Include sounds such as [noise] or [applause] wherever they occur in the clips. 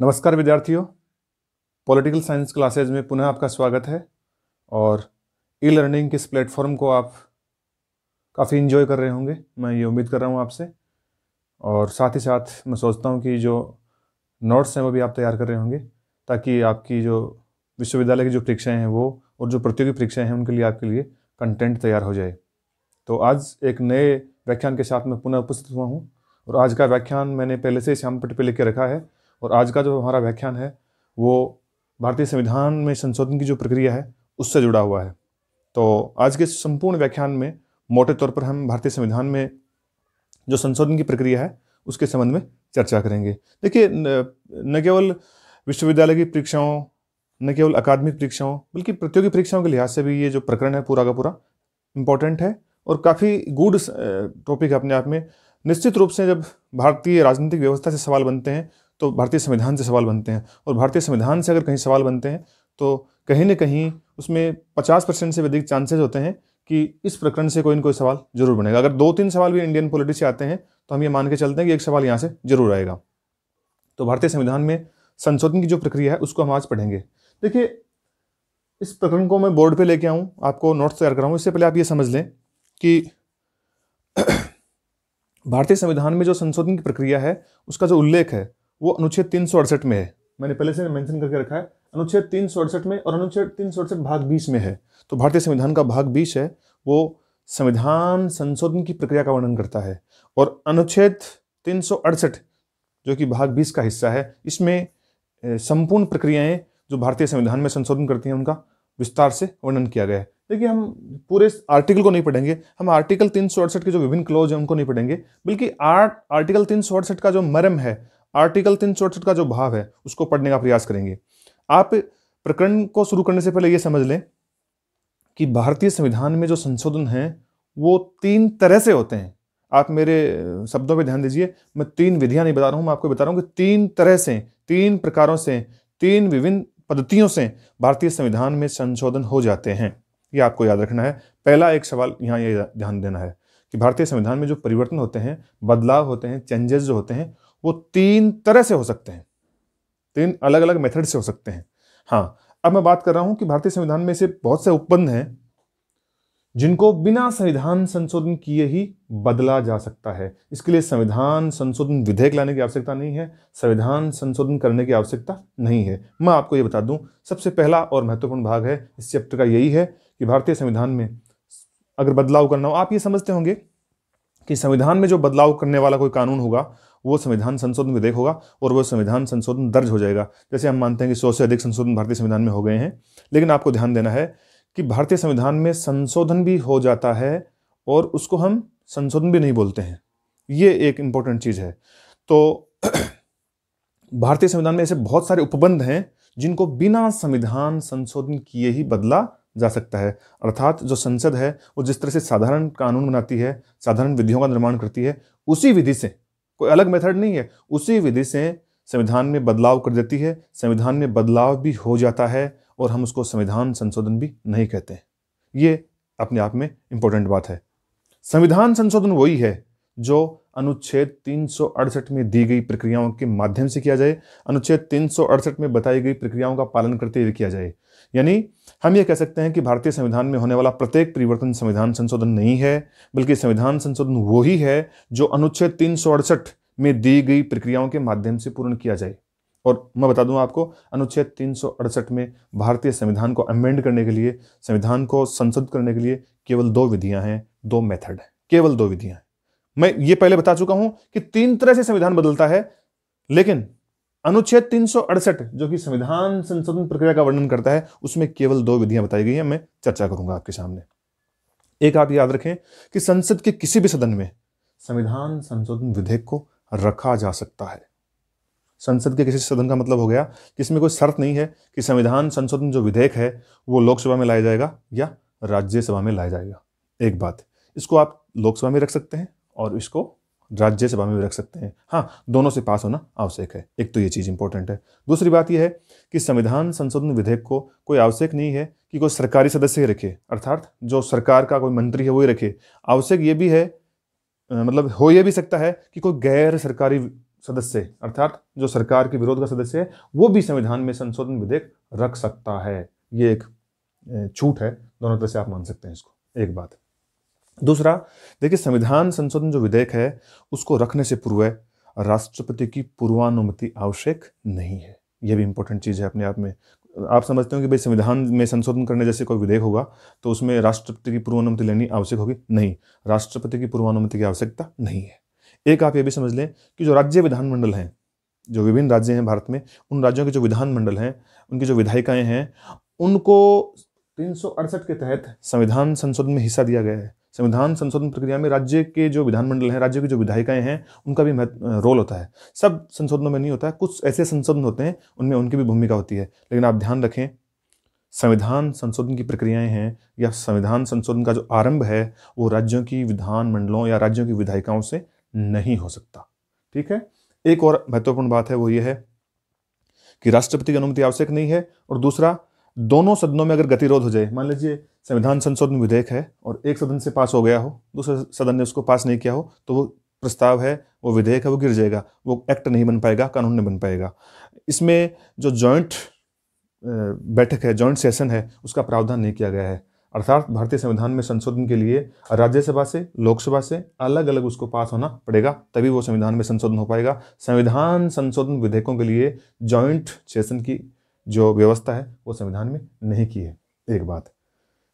नमस्कार विद्यार्थियों political science classes में पुनः आपका स्वागत है और ई लर्निंग के इस प्लेटफॉर्म को आप काफ़ी इन्जॉय कर रहे होंगे मैं ये उम्मीद कर रहा हूँ आपसे और साथ ही साथ मैं सोचता हूँ कि जो नोट्स हैं वो भी आप तैयार कर रहे होंगे ताकि आपकी जो विश्वविद्यालय की जो परीक्षाएं हैं वो और जो प्रतियोगी परीक्षाएं हैं उनके लिए आपके लिए कंटेंट तैयार हो जाए तो आज एक नए व्याख्यान के साथ मैं पुनः उपस्थित हुआ हूँ और आज का व्याख्यान मैंने पहले से श्याम पट पर लेकर रखा है और आज का जो हमारा व्याख्यान है वो भारतीय संविधान में संशोधन की जो प्रक्रिया है उससे जुड़ा हुआ है तो आज के संपूर्ण व्याख्यान में मोटे तौर पर हम भारतीय संविधान में जो संशोधन की प्रक्रिया है उसके संबंध में चर्चा करेंगे देखिए न केवल विश्वविद्यालय की परीक्षाओं न केवल अकादमिक परीक्षाओं बल्कि प्रतियोगी परीक्षाओं के लिहाज से भी ये जो प्रकरण है पूरा का पूरा इम्पोर्टेंट है और काफ़ी गुड टॉपिक है अपने आप में निश्चित रूप से जब भारतीय राजनीतिक व्यवस्था से सवाल बनते हैं तो भारतीय संविधान से सवाल बनते हैं और भारतीय संविधान से अगर कहीं सवाल बनते हैं तो कहीं ना कहीं उसमें पचास परसेंट से अधिक चांसेज होते हैं कि इस प्रकरण से कोई ना कोई सवाल जरूर बनेगा अगर दो तीन सवाल भी इंडियन पॉलिटिक्स से आते हैं तो हम ये मान के चलते हैं कि एक सवाल यहाँ से जरूर आएगा तो भारतीय संविधान में संशोधन की जो प्रक्रिया है उसको हम आज पढ़ेंगे देखिए इस प्रकरण को मैं बोर्ड पे लेके आऊँ आपको नोट्स तैयार कराऊँ इससे पहले आप ये समझ लें कि भारतीय संविधान में जो संशोधन की प्रक्रिया है उसका जो उल्लेख है वो अनुच्छेद तीन में है मैंने पहले से मेंशन करके रखा है अनुच्छेद तीन में और अनुच्छेद तीन भाग बीस में है तो भारतीय संविधान का भाग बीस है वो संविधान संशोधन की प्रक्रिया का वर्णन करता है और अनुच्छेद तीन जो कि भाग बीस का हिस्सा है इसमें संपूर्ण प्रक्रियाएं जो भारतीय संविधान में संशोधन करती हैं उनका विस्तार से वर्णन किया गया है देखिए हम पूरे आर्टिकल को नहीं पढ़ेंगे हम आर्टिकल तीन सौ अड़सठ के जो विभिन्न क्लोज हैं उनको नहीं पढ़ेंगे बल्कि आर्ट आर्टिकल तीन सौ अड़सठ का जो मरम है आर्टिकल तीन सौ अड़सठ का जो भाव है उसको पढ़ने का प्रयास करेंगे आप प्रकरण को शुरू करने से पहले ये समझ लें कि भारतीय संविधान में जो संशोधन हैं वो तीन तरह से होते हैं आप मेरे शब्दों पे ध्यान दीजिए मैं तीन विधियां नहीं बता रहा हूँ मैं आपको बता रहा हूँ कि तीन तरह से तीन प्रकारों से तीन विभिन्न पद्धतियों से भारतीय संविधान में संशोधन हो जाते हैं ये आपको याद रखना है पहला एक सवाल यहाँ ये ध्यान देना है कि भारतीय संविधान में जो परिवर्तन होते हैं बदलाव होते हैं चेंजेस जो होते हैं वो तीन तरह से हो सकते हैं तीन अलग अलग मेथड से हो सकते हैं हाँ अब मैं बात कर रहा हूं कि भारतीय संविधान में से बहुत से उपबंध हैं जिनको बिना संविधान संशोधन किए ही बदला जा सकता है इसके लिए संविधान संशोधन विधेयक लाने की आवश्यकता नहीं है संविधान संशोधन करने की आवश्यकता नहीं है मैं आपको ये बता दूं सबसे पहला और महत्वपूर्ण भाग है इस चैप्टर का यही है कि भारतीय संविधान में अगर बदलाव करना हो आप ये समझते होंगे कि संविधान में जो बदलाव करने वाला कोई कानून होगा वो संविधान संशोधन विधेयक होगा और वो संविधान संशोधन दर्ज हो जाएगा जैसे हम मानते हैं कि सौ से अधिक संशोधन भारतीय संविधान में हो गए हैं लेकिन आपको ध्यान देना है कि भारतीय संविधान में संशोधन भी हो जाता है और उसको हम संशोधन भी नहीं बोलते हैं ये एक इम्पॉर्टेंट चीज़ है तो [clears throat] भारतीय संविधान में ऐसे बहुत सारे उपबंध हैं जिनको बिना संविधान संशोधन किए ही बदला जा सकता है अर्थात जो संसद है वो जिस तरह से साधारण कानून बनाती है साधारण विधियों का निर्माण करती है उसी विधि से कोई अलग मेथड नहीं है उसी विधि से संविधान में बदलाव कर देती है संविधान में बदलाव भी हो जाता है और हम उसको संविधान संशोधन भी नहीं कहते ये अपने आप में इम्पोर्टेंट बात है संविधान संशोधन वही है जो अनुच्छेद तीन में दी गई प्रक्रियाओं के माध्यम से किया जाए अनुच्छेद तीन में बताई गई प्रक्रियाओं का पालन करते हुए किया जाए यानी हम ये कह सकते हैं कि भारतीय संविधान में होने वाला प्रत्येक परिवर्तन संविधान संशोधन नहीं है बल्कि संविधान संशोधन वही है जो अनुच्छेद तीन में दी गई प्रक्रियाओं के माध्यम से पूर्ण किया जाए और मैं बता दूं आपको अनुच्छेद तीन में भारतीय संविधान को अमेंड करने के लिए संविधान को संशोधित करने के लिए केवल दो विधियां हैं दो मेथड है केवल दो विधियां मैं ये पहले बता चुका हूं कि तीन तरह से संविधान बदलता है लेकिन अनुच्छेद तीन जो कि संविधान संशोधन प्रक्रिया का वर्णन करता है उसमें केवल दो विधियां बताई गई हैं मैं चर्चा करूंगा आपके सामने एक आप याद रखें कि संसद के किसी भी सदन में संविधान संशोधन विधेयक को रखा जा सकता है संसद के किसी सदन का मतलब हो गया कि इसमें कोई शर्त नहीं है कि संविधान संशोधन जो विधेयक है वो लोकसभा में लाया जाएगा या राज्यसभा में लाया जाएगा एक बात इसको आप लोकसभा में रख सकते हैं और इसको राज्यसभा में भी रख सकते हैं हाँ दोनों से पास होना आवश्यक है एक तो ये चीज़ इंपॉर्टेंट है दूसरी बात यह है कि संविधान संशोधन विधेयक को कोई आवश्यक नहीं है कि कोई सरकारी सदस्य ही रखे अर्थात जो सरकार का कोई मंत्री है वही रखे आवश्यक ये भी है मतलब हो यह भी सकता है कि कोई गैर सरकारी सदस्य अर्थात जो सरकार के विरोध का सदस्य है वो भी संविधान में संशोधन विधेयक रख सकता है ये एक छूट है दोनों तरह से आप मान सकते हैं इसको एक बात दूसरा देखिए संविधान संशोधन जो विधेयक है उसको रखने से पूर्व राष्ट्रपति की पूर्वानुमति आवश्यक नहीं है यह भी इंपॉर्टेंट चीज़ है अपने आप में आप समझते हो कि भाई संविधान में संशोधन करने जैसे कोई विधेयक होगा तो उसमें राष्ट्रपति की पूर्वानुमति लेनी आवश्यक होगी नहीं राष्ट्रपति की पूर्वानुमति की आवश्यकता नहीं है एक आप ये भी समझ लें कि जो राज्य विधानमंडल हैं जो विभिन्न राज्य हैं भारत में उन राज्यों के जो विधानमंडल हैं उनकी जो विधायिकाएँ हैं उनको तीन के तहत संविधान संशोधन में हिस्सा दिया गया है संविधान संशोधन प्रक्रिया में राज्य के जो विधानमंडल हैं राज्य की जो विधायिकाएं हैं उनका भी रोल होता है सब संशोधनों में नहीं होता है कुछ ऐसे संशोधन होते हैं उनमें उनकी भी भूमिका होती है लेकिन आप ध्यान रखें संविधान संशोधन की प्रक्रियाएं हैं या संविधान संशोधन का जो आरंभ है वो राज्यों की विधानमंडलों या राज्यों की विधायिकाओं से नहीं हो सकता ठीक है एक और महत्वपूर्ण बात है वो ये है कि राष्ट्रपति की अनुमति आवश्यक नहीं है और दूसरा दोनों सदनों में अगर गतिरोध हो जाए मान लीजिए संविधान संशोधन विधेयक है और एक सदन से पास हो गया हो दूसरे सदन ने उसको पास नहीं किया हो तो वो प्रस्ताव है वो विधेयक है वो गिर जाएगा वो एक्ट नहीं बन पाएगा कानून नहीं बन पाएगा इसमें जो जॉइंट बैठक है जॉइंट सेशन है उसका प्रावधान नहीं किया गया है अर्थात भारतीय संविधान में संशोधन के लिए राज्यसभा से लोकसभा से अलग अलग उसको पास होना पड़ेगा तभी वो संविधान में संशोधन हो पाएगा संविधान संशोधन विधेयकों के लिए जॉइंट सेशन की जो व्यवस्था है वो संविधान में नहीं की है एक बात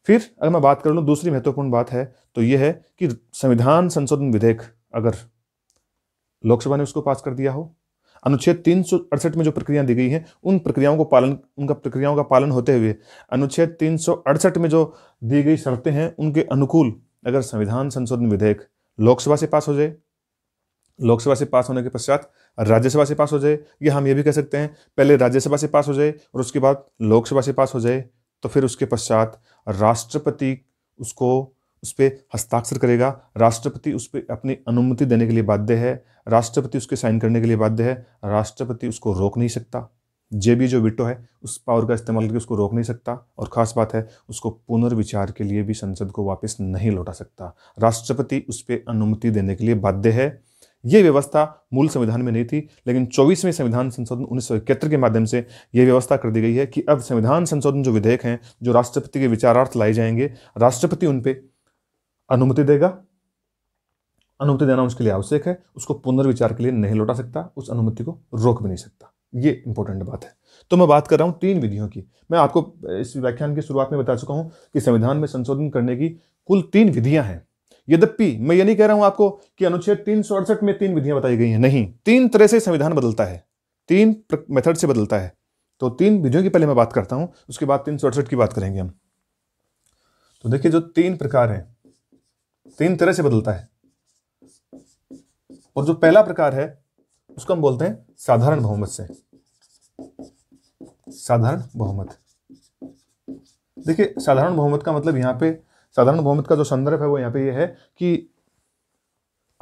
फिर अगर मैं बात कर लूँ दूसरी महत्वपूर्ण बात है तो यह है कि संविधान संशोधन विधेयक अगर लोकसभा ने उसको पास कर दिया हो अनुच्छेद तीन में जो प्रक्रिया दी गई हैं उन प्रक्रियाओं को पालन उनका प्रक्रियाओं का पालन होते हुए अनुच्छेद तीन में जो दी गई शर्तें हैं उनके अनुकूल अगर संविधान संशोधन विधेयक लोकसभा से पास हो जाए लोकसभा से पास होने के पश्चात राज्यसभा से पास हो जाए या हम ये भी कह सकते हैं पहले राज्यसभा से पास हो जाए और उसके बाद लोकसभा से पास हो जाए तो फिर उसके पश्चात राष्ट्रपति उसको उस पर हस्ताक्षर करेगा राष्ट्रपति उस पर अपनी अनुमति देने के लिए बाध्य है राष्ट्रपति उसके साइन करने के लिए बाध्य है राष्ट्रपति उसको रोक नहीं सकता जे भी जो विटो है उस पावर का इस्तेमाल करके उसको रोक नहीं सकता और ख़ास बात है उसको पुनर्विचार के लिए भी संसद को वापस नहीं लौटा सकता राष्ट्रपति उस पर अनुमति देने के लिए बाध्य है यह व्यवस्था मूल संविधान में नहीं थी लेकिन चौबीसवें संविधान संशोधन उन्नीस के माध्यम से यह व्यवस्था कर दी गई है कि अब संविधान संशोधन जो विधेयक हैं जो राष्ट्रपति के विचारार्थ लाए जाएंगे राष्ट्रपति उन पर अनुमति देगा अनुमति देना उसके लिए आवश्यक है उसको पुनर्विचार के लिए नहीं लौटा सकता उस अनुमति को रोक भी नहीं सकता ये इंपॉर्टेंट बात है तो मैं बात कर रहा हूँ तीन विधियों की मैं आपको इस व्याख्यान की शुरुआत में बता चुका हूँ कि संविधान में संशोधन करने की कुल तीन विधियाँ हैं यद्यपि मैं ये नहीं कह रहा हूं आपको कि अनुच्छेद तीन में तीन विधियां बताई गई हैं नहीं तीन तरह से संविधान बदलता है तीन मेथड से बदलता है तो तीन विधियों की पहले मैं बात करता हूं उसके बाद तीन की बात करेंगे हम तो देखिए जो तीन प्रकार है तीन तरह से बदलता है और जो पहला प्रकार है उसको हम बोलते हैं साधारण बहुमत से साधारण बहुमत देखिए साधारण बहुमत का मतलब यहां पे साधारण बहुमत का जो संदर्भ है वो यहाँ पे ये यह है कि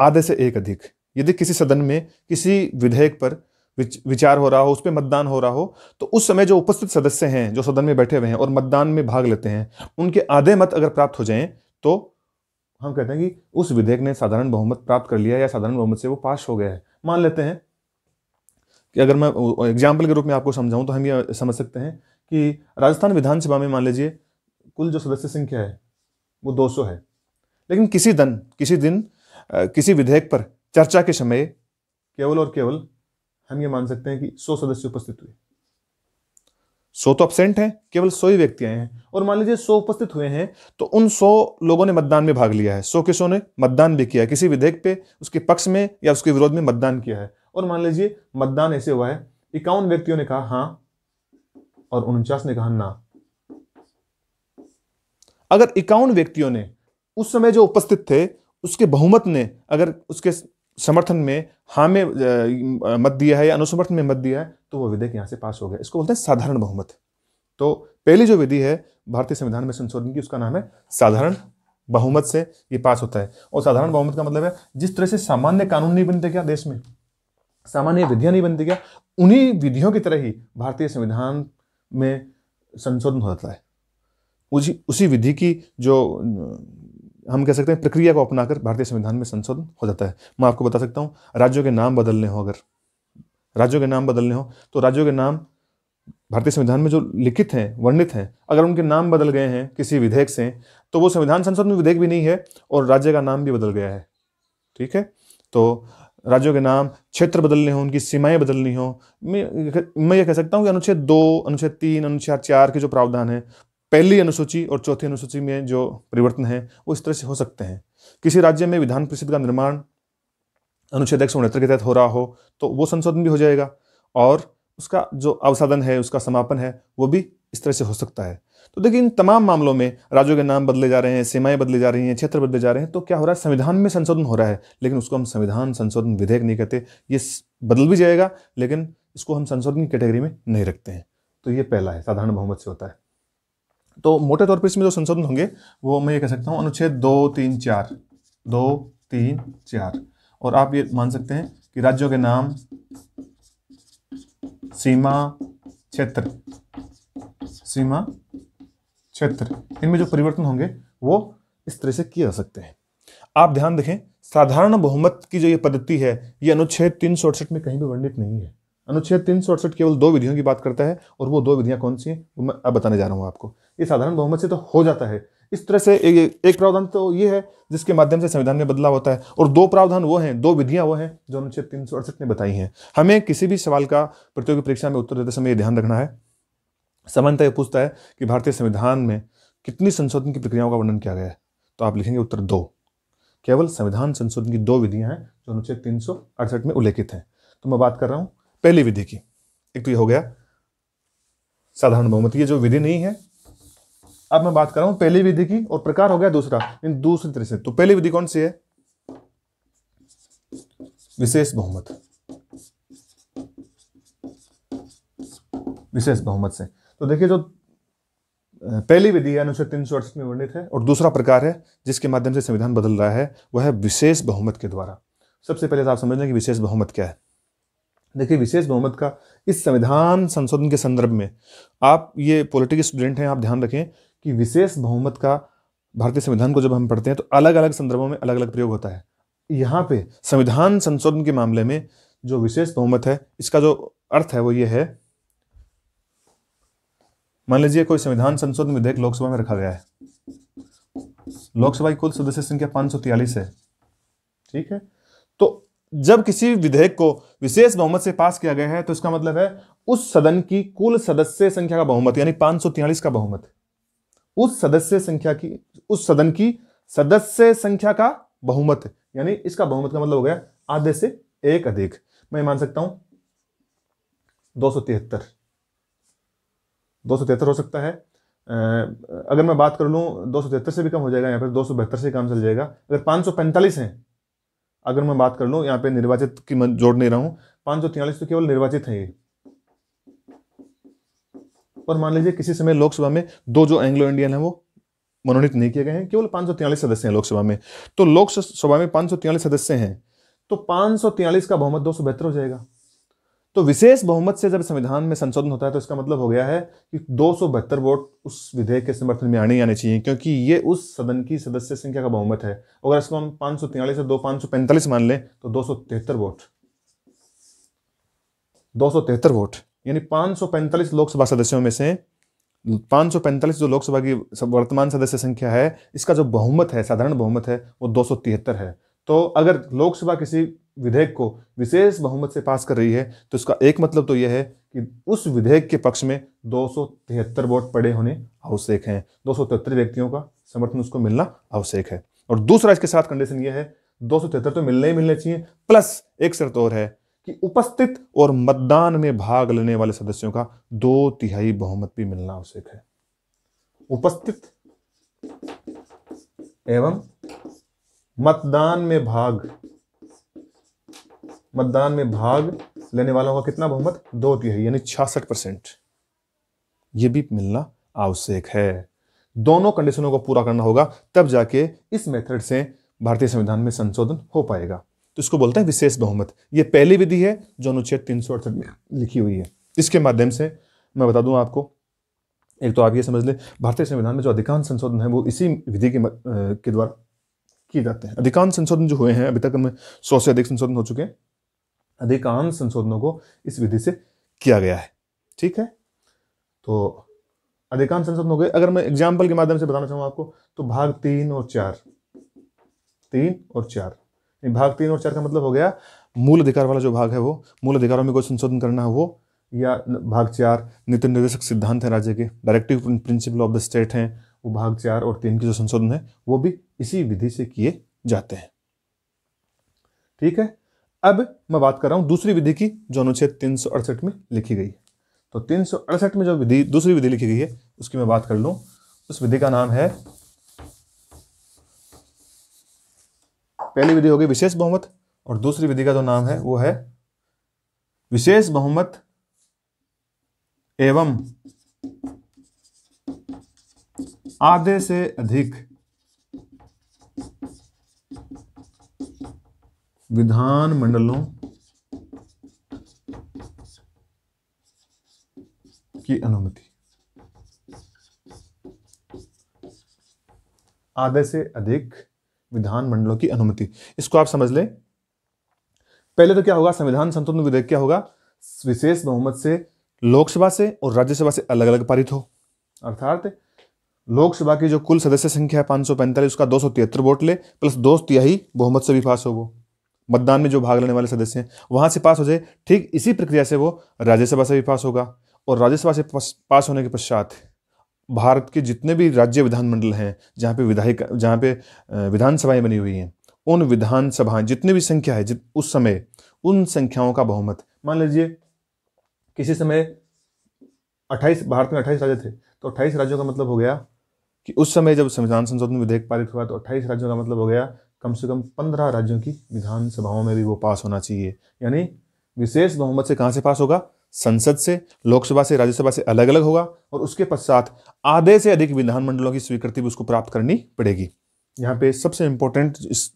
आधे से एक अधिक यदि किसी सदन में किसी विधेयक पर विच, विचार हो रहा हो उस पर मतदान हो रहा हो तो उस समय जो उपस्थित सदस्य हैं जो सदन में बैठे हुए हैं और मतदान में भाग लेते हैं उनके आधे मत अगर प्राप्त हो जाएं तो हम कहते हैं कि उस विधेयक ने साधारण बहुमत प्राप्त कर लिया या साधारण बहुमत से वो पास हो गया है मान लेते हैं कि अगर मैं एग्जाम्पल के रूप में आपको समझाऊं तो हम ये समझ सकते हैं कि राजस्थान विधानसभा में मान लीजिए कुल जो सदस्य संख्या है वो 200 है लेकिन किसी दिन किसी दिन किसी विधेयक पर चर्चा के समय केवल और केवल हम ये मान सकते हैं कि 100 सदस्य उपस्थित हुए 100 तो अपसेंट हैं केवल 100 ही व्यक्ति आए हैं और मान लीजिए 100 उपस्थित हुए हैं तो उन 100 लोगों ने मतदान में भाग लिया है 100 के 100 ने मतदान भी किया है किसी विधेयक पे उसके पक्ष में या उसके विरोध में मतदान किया है और मान लीजिए मतदान ऐसे हुआ है इक्यावन व्यक्तियों ने कहा हाँ और उनचास ने कहा ना अगर इक्यावन व्यक्तियों ने उस समय जो उपस्थित थे उसके बहुमत ने अगर उसके समर्थन में हाँ में मत दिया है या अनुसमर्थन में मत दिया है तो वो विधेयक यहाँ से पास हो गया इसको बोलते हैं साधारण बहुमत तो पहली जो विधि है भारतीय संविधान में संशोधन की उसका नाम है साधारण बहुमत से ये पास होता है और साधारण बहुमत का मतलब है जिस तरह से सामान्य कानून नहीं बनते क्या देश में सामान्य विधियां नहीं बनती क्या उन्हीं विधियों की तरह ही भारतीय संविधान में संशोधन हो जाता है उसी उसी विधि की जो हम कह सकते हैं प्रक्रिया को अपनाकर भारतीय संविधान में संशोधन हो जाता है मैं आपको बता सकता हूँ राज्यों के नाम बदलने हो अगर राज्यों के नाम बदलने हो तो राज्यों के नाम भारतीय संविधान में जो लिखित हैं वर्णित हैं अगर उनके नाम बदल गए हैं किसी विधेयक से तो वो संविधान संशोधन विधेयक भी नहीं है और राज्य का नाम भी बदल गया है ठीक है तो राज्यों के नाम क्षेत्र बदलने हों उनकी सीमाएं बदलनी हों मैं मैं ये कह सकता हूँ कि अनुच्छेद दो अनुच्छेद तीन अनुच्छेद चार के जो प्रावधान है पहली अनुसूची और चौथी अनुसूची में जो परिवर्तन है वो इस तरह से हो सकते हैं किसी राज्य में विधान परिषद का निर्माण अनुच्छेद एक के तहत हो रहा हो तो वो संशोधन भी हो जाएगा और उसका जो अवसाधन है उसका समापन है वो भी इस तरह से हो सकता है तो देखिए इन तमाम मामलों में राज्यों के नाम बदले जा रहे हैं सीमाएं बदली जा रही हैं क्षेत्र बदले जा रहे हैं तो क्या हो रहा है संविधान में संशोधन हो रहा है लेकिन उसको हम संविधान संशोधन विधेयक नहीं कहते ये बदल भी जाएगा लेकिन इसको हम संशोधन की कैटेगरी में नहीं रखते हैं तो ये पहला है साधारण बहुमत से होता है तो मोटे तौर पर इसमें जो संशोधन होंगे वो मैं ये कह सकता हूँ अनुच्छेद दो तीन चार दो तीन चार और आप ये मान सकते हैं कि राज्यों के नाम सीमा क्षेत्र सीमा क्षेत्र इनमें जो परिवर्तन होंगे वो इस तरह से किए जा सकते हैं आप ध्यान देखें साधारण बहुमत की जो ये पद्धति है ये अनुच्छेद तीन में कहीं भी वर्णित नहीं है अनुच्छेद तीन केवल दो विधियों की बात करता है और वो दो विधियां कौन सी हैं वो मैं अब बताने जा रहा हूँ आपको ये साधारण बहुमत से तो हो जाता है इस तरह से एक, एक प्रावधान तो ये है जिसके माध्यम से संविधान में बदलाव होता है और दो प्रावधान वो हैं दो विधियां वो हैं जो अनुच्छेद तीन सौ अड़सठ ने बताई हैं हमें किसी भी सवाल का प्रतियोगी परीक्षा में उत्तर देते समय ध्यान रखना है समानता यह पूछता है कि भारतीय संविधान में कितनी संशोधन की प्रक्रियाओं का वर्णन किया गया है तो आप लिखेंगे उत्तर दो केवल संविधान संशोधन की दो विधियां हैं जो अनुच्छेद तीन में उल्लेखित हैं तो मैं बात कर रहा हूँ पहली विधि की एक तो ये हो गया साधारण बहुमत ये जो विधि नहीं है अब मैं बात कर रहा हूं पहली विधि की और प्रकार हो गया दूसरा इन दूसरी तरह से तो पहली विधि कौन सी है विशेष बहुमत विशेष बहुमत से तो देखिए जो पहली विधि है अनुच्छेद तीन सौ में वर्णित है और दूसरा प्रकार है जिसके माध्यम से संविधान बदल रहा है वह है विशेष बहुमत के द्वारा सबसे पहले तो आप समझ लें कि विशेष बहुमत क्या है देखिए विशेष बहुमत का इस संविधान संशोधन के संदर्भ में आप ये पॉलिटिकल स्टूडेंट हैं आप ध्यान रखें कि विशेष बहुमत का भारतीय संविधान को जब हम पढ़ते हैं तो अलग अलग संदर्भों में अलग अलग प्रयोग होता है यहाँ पे संविधान संशोधन के मामले में जो विशेष बहुमत है इसका जो अर्थ है वो ये है मान लीजिए कोई संविधान संशोधन विधेयक लोकसभा में रखा गया है लोकसभा की कुल सदस्य संख्या पांच है ठीक है तो जब किसी विधेयक को विशेष बहुमत से पास किया गया है तो इसका मतलब है उस सदन की कुल सदस्य संख्या का बहुमत यानी पांच का बहुमत उस सदस्य संख्या की उस सदन की सदस्य संख्या का बहुमत यानी इसका बहुमत का मतलब हो गया आधे से एक अधिक मैं मान सकता हूं दो सौ तिहत्तर दो सौ तिहत्तर हो सकता है अगर मैं बात कर लूं दो सौ तिहत्तर से भी कम हो जाएगा या फिर दो सौ बहत्तर से काम चल जाएगा अगर पांच सौ पैंतालीस है अगर मैं बात कर लूँ यहाँ पे निर्वाचित की मैं जोड़ नहीं रहा हूँ पाँच सौ तिरालीस तो केवल निर्वाचित है ये और मान लीजिए किसी समय लोकसभा में दो जो एंग्लो इंडियन है वो मनोनीत नहीं किए गए हैं केवल पाँच सदस्य हैं लोकसभा में तो लोकसभा में पाँच सदस्य हैं तो पाँच का बहुमत दो हो जाएगा तो विशेष बहुमत से जब संविधान में संशोधन होता है तो इसका मतलब हो गया है कि दो वोट उस विधेयक के समर्थन में आने आने चाहिए क्योंकि ये उस सदन की सदस्य संख्या का बहुमत है अगर इसको हम पांच से दो पाँच मान लें तो दो वोट दो वोट यानी 545 लोकसभा सदस्यों में से 545 जो लोकसभा की वर्तमान सदस्य संख्या है इसका जो बहुमत है साधारण बहुमत है वो दो है तो अगर लोकसभा किसी विधेयक को विशेष बहुमत से पास कर रही है तो इसका एक मतलब तो यह है कि उस विधेयक के पक्ष में दो वोट पड़े होने आवश्यक हैं दो व्यक्तियों का समर्थन उसको मिलना आवश्यक है और दूसरा इसके साथ कंडीशन यह है दो तो मिलने ही मिलने चाहिए प्लस एक शर्त और है कि उपस्थित और मतदान में भाग लेने वाले सदस्यों का दो तिहाई बहुमत भी मिलना आवश्यक है उपस्थित एवं मतदान में भाग मतदान में भाग लेने वालों का कितना बहुमत दो तिहाई यानी छियासठ परसेंट यह भी मिलना आवश्यक है दोनों कंडीशनों को पूरा करना होगा तब जाके इस मेथड से भारतीय संविधान में संशोधन हो पाएगा तो इसको बोलते हैं विशेष बहुमत यह पहली विधि है जो अनुच्छेद तीन में लिखी हुई है इसके माध्यम से मैं बता दूं आपको एक तो आप ये समझ लें भारतीय संविधान में जो अधिकांश संशोधन है वो इसी विधि के द्वारा किए जाते हैं अधिकांश संशोधन जो हुए हैं अभी तक हमें सौ से अधिक संशोधन हो चुके हैं अधिकांश संशोधनों को इस विधि से किया गया है ठीक है तो अधिकांश संशोधन हो गए अगर मैं एग्जाम्पल के माध्यम से बताना चाहूँ आपको तो भाग तीन और चार तीन और चार भाग तीन और चार का मतलब हो गया मूल अधिकार वाला जो भाग है वो मूल अधिकारों में कोई संशोधन करना है वो या भाग चार नीति निर्देशक सिद्धांत है राज्य के directive principle of the state हैं वो भाग चार और तीन के जो संशोधन है वो भी इसी विधि से किए जाते हैं ठीक है अब मैं बात कर रहा हूं दूसरी विधि की जो अनुच्छेद तीन में लिखी गई है तो तीन में जो विधि दूसरी विधि लिखी गई है उसकी मैं बात कर लू उस विधि का नाम है पहली विधि होगी विशेष बहुमत और दूसरी विधि का जो नाम है वो है विशेष बहुमत एवं आधे से अधिक विधान मंडलों की अनुमति आधे से अधिक विधान मंडलों की अनुमति इसको आप समझ लें पहले तो क्या होगा संविधान संतुलन विधेयक क्या होगा विशेष बहुमत से लोकसभा से और राज्यसभा से अलग अलग पारित हो अर्थात लोकसभा की जो कुल सदस्य संख्या है पांच उसका दो वोट ले प्लस दो तिहाई बहुमत से भी पास हो वो मतदान में जो भाग लेने वाले सदस्य हैं वहाँ से पास हो जाए ठीक इसी प्रक्रिया से वो राज्यसभा से भी पास होगा और राज्यसभा से पास होने के पश्चात भारत के जितने भी राज्य विधानमंडल हैं जहाँ पे विधायक जहाँ पे विधानसभाएं बनी हुई हैं उन विधानसभाएं जितने भी संख्या है जित उस समय उन संख्याओं का बहुमत मान लीजिए किसी समय 28 भारत में 28 राज्य थे तो 28 राज्यों का मतलब हो गया कि उस समय जब संविधान संशोधन विधेयक पारित हुआ तो 28 राज्यों का मतलब हो गया कम से कम पंद्रह राज्यों की विधानसभाओं में भी वो पास होना चाहिए यानी विशेष बहुमत से कहाँ से पास होगा संसद से लोकसभा से राज्यसभा से अलग अलग होगा और उसके पश्चात आधे से अधिक विधानमंडलों की स्वीकृति भी उसको प्राप्त करनी पड़ेगी यहाँ पे सबसे इम्पोर्टेंट इस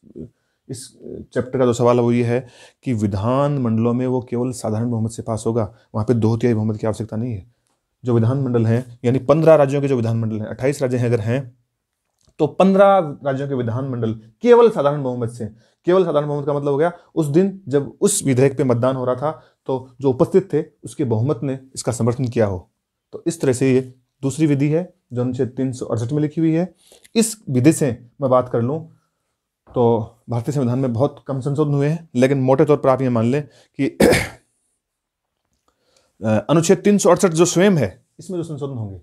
इस चैप्टर का जो सवाल है वो ये है कि विधानमंडलों में वो केवल साधारण बहुमत से पास होगा वहाँ पे दो तिहाई बहुमत की आवश्यकता नहीं है जो विधानमंडल हैं यानी पंद्रह राज्यों के जो विधानमंडल हैं अट्ठाईस राज्य हैं अगर हैं तो पंद्रह राज्यों के विधानमंडल केवल साधारण बहुमत से केवल साधारण बहुमत का मतलब हो गया उस दिन जब उस विधेयक पे मतदान हो रहा था तो जो उपस्थित थे उसके बहुमत ने इसका समर्थन किया हो तो इस तरह से ये दूसरी विधि है जो अनुच्छेद तीन में लिखी हुई है इस विधि से मैं बात कर लूँ तो भारतीय संविधान में बहुत कम संशोधन हुए हैं लेकिन मोटे तौर पर आप ये मान लें कि [coughs] अनुच्छेद तीन जो स्वयं है इसमें जो संशोधन होंगे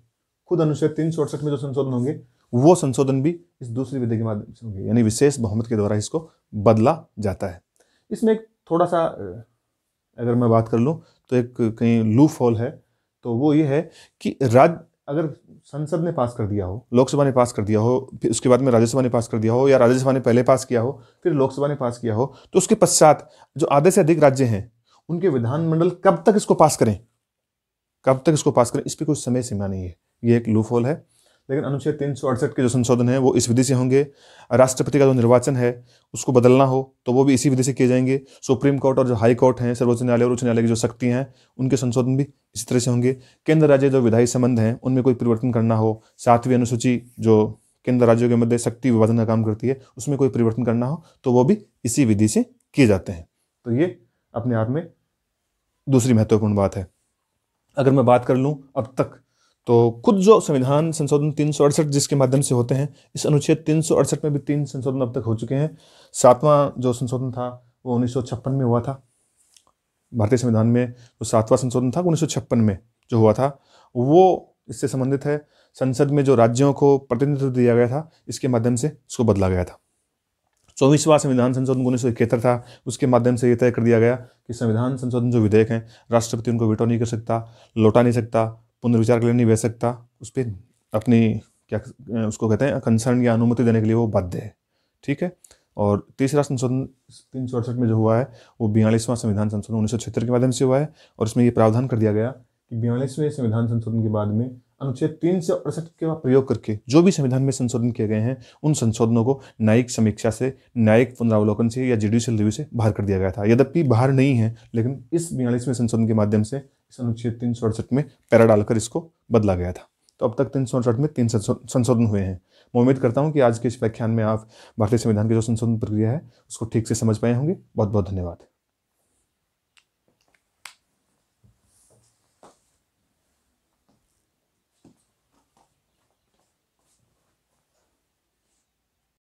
खुद अनुच्छेद तीन में जो संशोधन होंगे वो संशोधन भी इस दूसरी विधि के माध्यम से होंगे यानी विशेष बहुमत के द्वारा इसको बदला जाता है इसमें एक थोड़ा सा अगर मैं बात कर लूँ तो एक कहीं लू फॉल है तो वो ये है कि राज्य अगर संसद ने पास कर दिया हो लोकसभा ने पास कर दिया हो फिर उसके बाद में राज्यसभा ने पास कर दिया हो या राज्यसभा ने पहले पास किया हो फिर लोकसभा ने पास किया हो तो उसके पश्चात जो आधे से अधिक राज्य हैं उनके विधानमंडल कब तक इसको पास करें कब तक इसको पास करें इस पर कोई समय सीमा नहीं है ये एक लूफ हॉल है लेकिन अनुच्छेद तीन सौ अड़सठ के जो संशोधन है वो इस विधि से होंगे राष्ट्रपति का जो निर्वाचन है उसको बदलना हो तो वो भी इसी विधि से किए जाएंगे सुप्रीम कोर्ट और जो हाई कोर्ट हैं सर्वोच्च न्यायालय और उच्च न्यायालय की जो शक्ति हैं उनके संशोधन भी इसी तरह से होंगे केंद्र राज्य जो विधायी संबंध हैं उनमें कोई परिवर्तन करना हो सातवीं अनुसूची जो केंद्र राज्यों के मध्य शक्ति विभाजन का काम करती है उसमें कोई परिवर्तन करना हो तो वो भी इसी विधि से किए जाते हैं तो ये अपने आप में दूसरी महत्वपूर्ण बात है अगर मैं बात कर लूँ अब तक तो खुद जो संविधान संशोधन तीन जिसके माध्यम से होते हैं इस अनुच्छेद तीन में भी तीन संशोधन अब तक हो चुके हैं सातवां जो संशोधन था वो उन्नीस में हुआ था भारतीय संविधान में जो सातवां संशोधन था उन्नीस में जो हुआ था वो इससे संबंधित है संसद में जो राज्यों को प्रतिनिधित्व दिया गया था इसके माध्यम से इसको बदला गया था चौबीसवां संविधान संशोधन उन्नीस था उसके माध्यम से ये तय कर दिया गया कि संविधान संशोधन जो विधेयक हैं राष्ट्रपति उनको विटो नहीं कर सकता लौटा नहीं सकता पुनर्विचार के लिए नहीं बह सकता उस पर अपनी क्या उसको कहते हैं कंसर्न या अनुमति देने के लिए वो बाध्य है ठीक है और तीसरा संशोधन तीन सौ अड़सठ में जो हुआ है वो बयालीसवां संविधान संशोधन उन्नीस सौ छिहत्तर के माध्यम से हुआ है और इसमें ये प्रावधान कर दिया गया कि बयालीसवें संविधान संशोधन के बाद में अनुच्छेद तीन सौ अड़सठ के प्रयोग करके जो भी संविधान में संशोधन किए गए हैं उन संशोधनों को न्यायिक समीक्षा से न्यायिक पुनरावलोकन से या जुडिशियल रिव्यू से बाहर कर दिया गया था यद्यपि बाहर नहीं है लेकिन इस बयालीसवें संशोधन के माध्यम से इस अनुच्छेद तीन में पैरा डालकर इसको बदला गया था तो अब तक तीन सौ में तीन संशोधन हुए हैं मैं उम्मीद करता हूँ कि आज के इस व्याख्यान में आप भारतीय संविधान की जो संशोधन प्रक्रिया है उसको ठीक से समझ पाए होंगे बहुत बहुत धन्यवाद